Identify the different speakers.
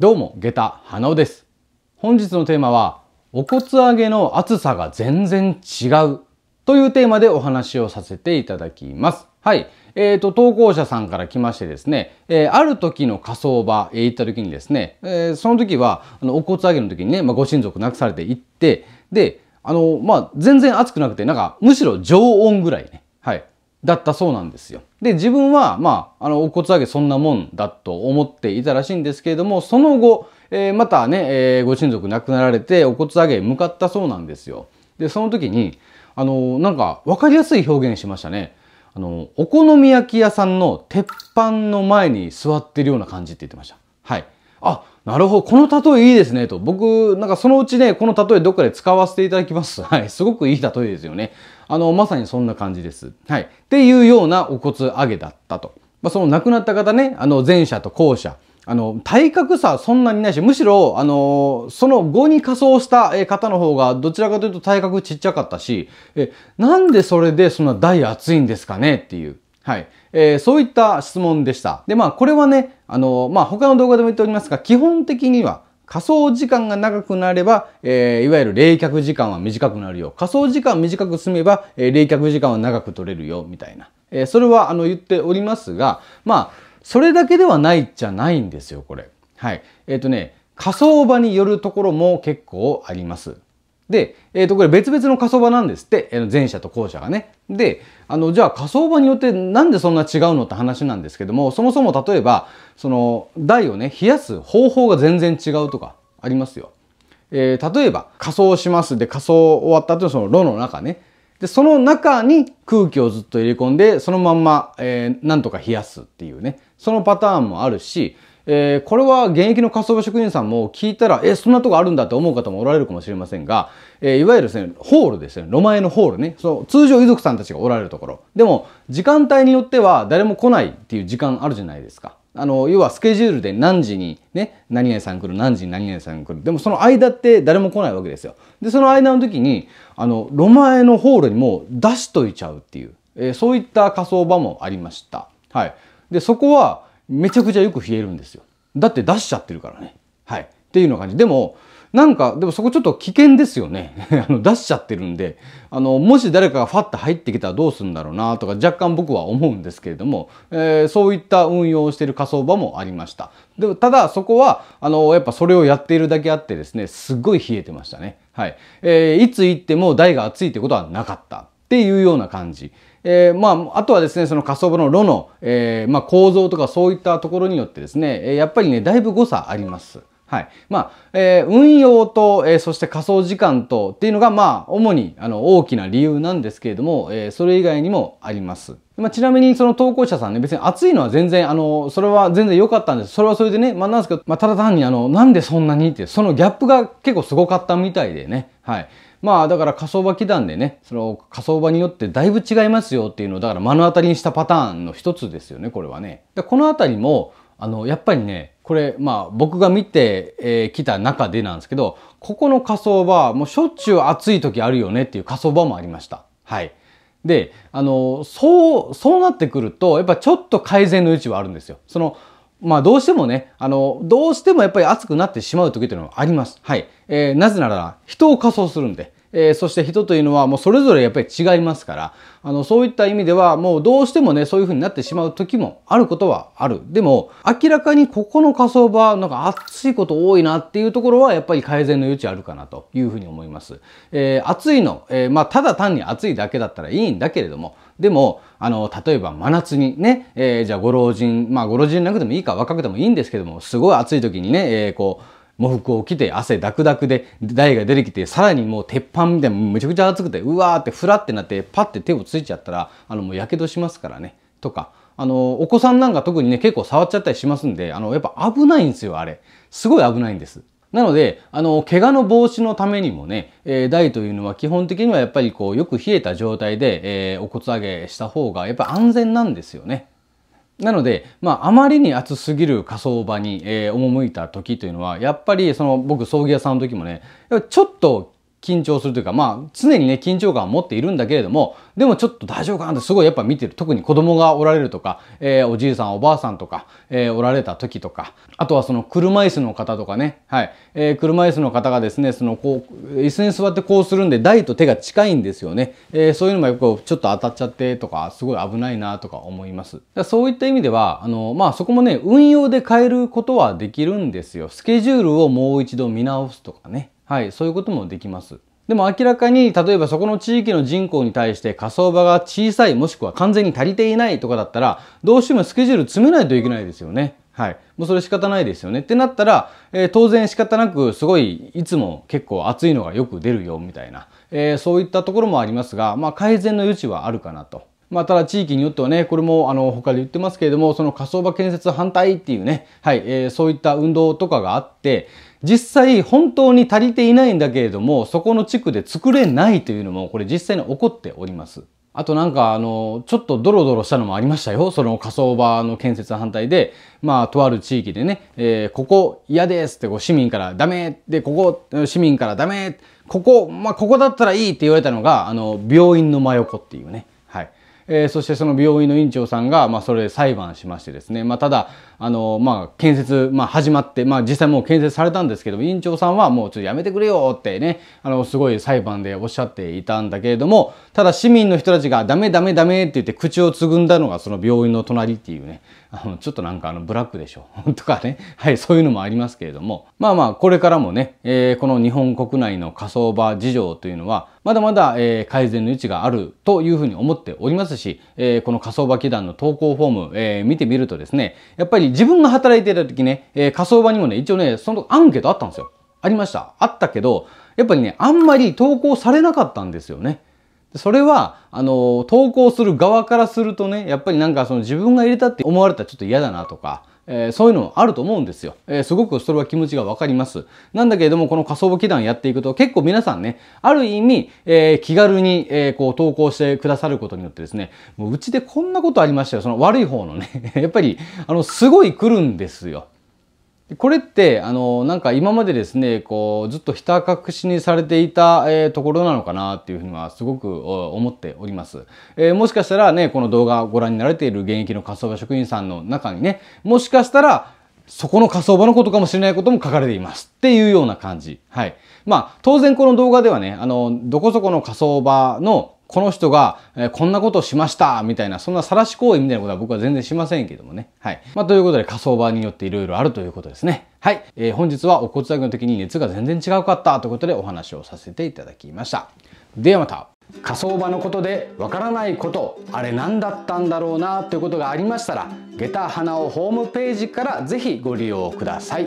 Speaker 1: どうも下駄花尾です本日のテーマはお骨上げの厚さが全然違うというテーマでお話をさせていただきますはい。えっ、ー、と、投稿者さんから来ましてですね、えー、ある時の火葬場へ行った時にですね、えー、その時は、あの、お骨上げの時にね、まあ、ご親族亡くされて行って、で、あの、まあ、全然熱くなくて、なんか、むしろ常温ぐらいね、はい。だったそうなんですよ。で、自分は、まあ、あの、お骨上げそんなもんだと思っていたらしいんですけれども、その後、えー、またね、えー、ご親族亡くなられて、お骨上げ向かったそうなんですよ。で、その時に、あの、なんか、わかりやすい表現しましたね。あの、お好み焼き屋さんの鉄板の前に座ってるような感じって言ってました。はい。あ、なるほど。この例えいいですね。と。僕、なんかそのうちね、この例えどっかで使わせていただきます。はい。すごくいい例えですよね。あの、まさにそんな感じです。はい。っていうようなお骨上げだったと。まあ、その亡くなった方ね、あの、前者と後者。あの、体格差そんなにないし、むしろ、あのー、その後に仮装した方の方が、どちらかというと体格ちっちゃかったし、え、なんでそれでそんな大熱いんですかねっていう。はい。えー、そういった質問でした。で、まあ、これはね、あのー、まあ、他の動画でも言っておりますが、基本的には、仮想時間が長くなれば、えー、いわゆる冷却時間は短くなるよ。仮想時間短く済めば、えー、冷却時間は長く取れるよ、みたいな。えー、それはあの言っておりますが、まあ、それだけではないじゃないんですよ、これ。はい。えっ、ー、とね、仮想場によるところも結構あります。で、えっ、ー、と、これ別々の火葬場なんですって、え前者と後者がね。で、あの、じゃあ火葬場によってなんでそんな違うのって話なんですけども、そもそも例えば、その、台をね、冷やす方法が全然違うとかありますよ。えー、例えば、火葬しますで、火葬終わった後のその炉の中ね。で、その中に空気をずっと入れ込んで、そのまんま、えー、なんとか冷やすっていうね、そのパターンもあるし、えー、これは現役の火葬場職員さんも聞いたら、え、そんなとこあるんだって思う方もおられるかもしれませんが、えー、いわゆるですね、ホールですね、ロマエのホールね、そう、通常遺族さんたちがおられるところ。でも、時間帯によっては誰も来ないっていう時間あるじゃないですか。あの、要はスケジュールで何時にね、何々さん来る、何時に何々さん来る。でもその間って誰も来ないわけですよ。で、その間の時に、あの、ロマエのホールにも出しといちゃうっていう、えー、そういった仮想場もありました。はい。で、そこは、めちゃくちゃよく冷えるんですよ。だって出しちゃってるからね。はい。っていうような感じ。でも、なんか、でもそこちょっと危険ですよね。あの出しちゃってるんで、あの、もし誰かがファッと入ってきたらどうするんだろうなとか若干僕は思うんですけれども、えー、そういった運用をしている仮想場もありました。でただそこは、あの、やっぱそれをやっているだけあってですね、すっごい冷えてましたね。はい。えー、いつ行っても台が熱いってことはなかったっていうような感じ。えー、まあ、あとはですね、その仮想の炉の、えー、まあ、構造とかそういったところによってですね、やっぱりね、だいぶ誤差あります。はい。まあ、えー、運用と、えー、そして仮想時間とっていうのが、まあ、主に、あの、大きな理由なんですけれども、えー、それ以外にもあります。まあ、ちなみにその投稿者さんね、別に暑いのは全然、あの、それは全然良かったんです。それはそれでね、まあなんですけど、まあただ単にあの、なんでそんなにって、そのギャップが結構すごかったみたいでね、はい。まあだから火葬場基団でね、その火葬場によってだいぶ違いますよっていうのをだから目の当たりにしたパターンの一つですよね、これはね。でこのあたりも、あの、やっぱりね、これ、まあ僕が見てき、えー、た中でなんですけど、ここの火葬場、もうしょっちゅう暑い時あるよねっていう火葬場もありました。はい。で、あの、そう、そうなってくると、やっぱちょっと改善の余地はあるんですよ。その、まあどうしてもね、あの、どうしてもやっぱり暑くなってしまう時というのはあります。はい。えー、なぜなら、人を仮装するんで。えー、そして人というのはもうそれぞれやっぱり違いますから、あの、そういった意味ではもうどうしてもね、そういう風になってしまう時もあることはある。でも、明らかにここの仮想場、なんか暑いこと多いなっていうところはやっぱり改善の余地あるかなという風に思います。えー、暑いの、えー、まあ、ただ単に暑いだけだったらいいんだけれども、でも、あの、例えば真夏にね、えー、じゃあご老人、まあご老人なくてもいいか若くてもいいんですけども、すごい暑い時にね、えー、こう、喪服を着て汗ダクダクで台が出てきてさらにもう鉄板みたいにめちゃくちゃ熱くてうわーってフラってなってパッて手をついちゃったらあのもうやけどしますからねとかあのお子さんなんか特にね結構触っちゃったりしますんであのやっぱ危ないんですよあれすごい危ないんです。なので、あの、怪我の防止のためにもね、えー、台というのは基本的にはやっぱりこう、よく冷えた状態で、えー、お骨上げした方がやっぱ安全なんですよね。なので、まあ、あまりに暑すぎる火葬場に、えー、赴いた時というのは、やっぱり、その、僕、葬儀屋さんの時もね、ちょっと緊張するというか、まあ、常にね、緊張感を持っているんだけれども、でもちょっと大丈夫かなってすごいやっぱ見てる。特に子供がおられるとか、えー、おじいさんおばあさんとか、えー、おられた時とか、あとはその車椅子の方とかね、はい、えー、車椅子の方がですね、そのこう、椅子に座ってこうするんで、台と手が近いんですよね。えー、そういうのもよくちょっと当たっちゃってとか、すごい危ないなとか思います。だそういった意味では、あの、まあそこもね、運用で変えることはできるんですよ。スケジュールをもう一度見直すとかね。はい、そういうこともできます。でも明らかに、例えばそこの地域の人口に対して火葬場が小さいもしくは完全に足りていないとかだったら、どうしてもスケジュール詰めないといけないですよね。はい。もうそれ仕方ないですよね。ってなったら、えー、当然仕方なく、すごい、いつも結構暑いのがよく出るよ、みたいな、えー、そういったところもありますが、まあ改善の余地はあるかなと。まあ、ただ地域によってはね、これもあの他で言ってますけれども、その火葬場建設反対っていうね、はい、えー、そういった運動とかがあって、実際本当に足りていないんだけれども、そこの地区で作れないというのも、これ実際に起こっております。あとなんかあの、ちょっとドロドロしたのもありましたよ。その火葬場の建設反対で、まあとある地域でね、えー、ここ嫌ですってこう市民からダメで、ここ市民からダメここ、まあここだったらいいって言われたのが、あの、病院の真横っていうね。えー、そしてその病院の院長さんが、まあ、それで裁判しましてですね、まあ、ただあの、まあ、建設、まあ、始まって、まあ、実際もう建設されたんですけども、院長さんはもうちょっとやめてくれよってね、あの、すごい裁判でおっしゃっていたんだけれども、ただ市民の人たちがダメダメダメって言って口をつぐんだのがその病院の隣っていうね、あの、ちょっとなんかあの、ブラックでしょ とかね、はい、そういうのもありますけれども、まあまあ、これからもね、えー、この日本国内の火葬場事情というのは、まだまだ、えー、改善の余地があるというふうに思っておりますし、えー、この火葬場祈団の投稿フォーム、えー、見てみるとですね、やっぱりり自分が働いてた時ね、えー、仮想場にもね、一応ね、そのアンケートあったんですよ。ありました。あったけど、やっぱりね、あんまり投稿されなかったんですよね。それは、あの、投稿する側からするとね、やっぱりなんかその自分が入れたって思われたらちょっと嫌だなとか、えー、そういうのあると思うんですよ、えー、すごくそれは気持ちがわかります。なんだけれども、この仮想簿記団やっていくと、結構皆さんね、ある意味、えー、気軽に、えー、こう投稿してくださることによってですね、もううちでこんなことありましたよ。その悪い方のね、やっぱり、あの、すごい来るんですよ。これってあのなんか今までですねこうずっとひた隠しにされていた、えー、ところなのかなっていうふうにはすごく思っております、えー、もしかしたらねこの動画をご覧になられている現役の火葬場職員さんの中にねもしかしたらそこの火葬場のことかもしれないことも書かれていますっていうような感じはいまあ当然この動画ではねあのどこそこの火葬場のこの人が、えこんなことをしましたみたいな、そんな晒し行為みたいなことは僕は全然しませんけどもね。はい。まあ、ということで火葬場によって色々あるということですね。はい。えー、本日はお骨だけの時に熱が全然違うかったということでお話をさせていただきました。ではまた。火葬場のことでわからないことあれ何だったんだろうなということがありましたら下駄花をホームページから是非ご利用ください。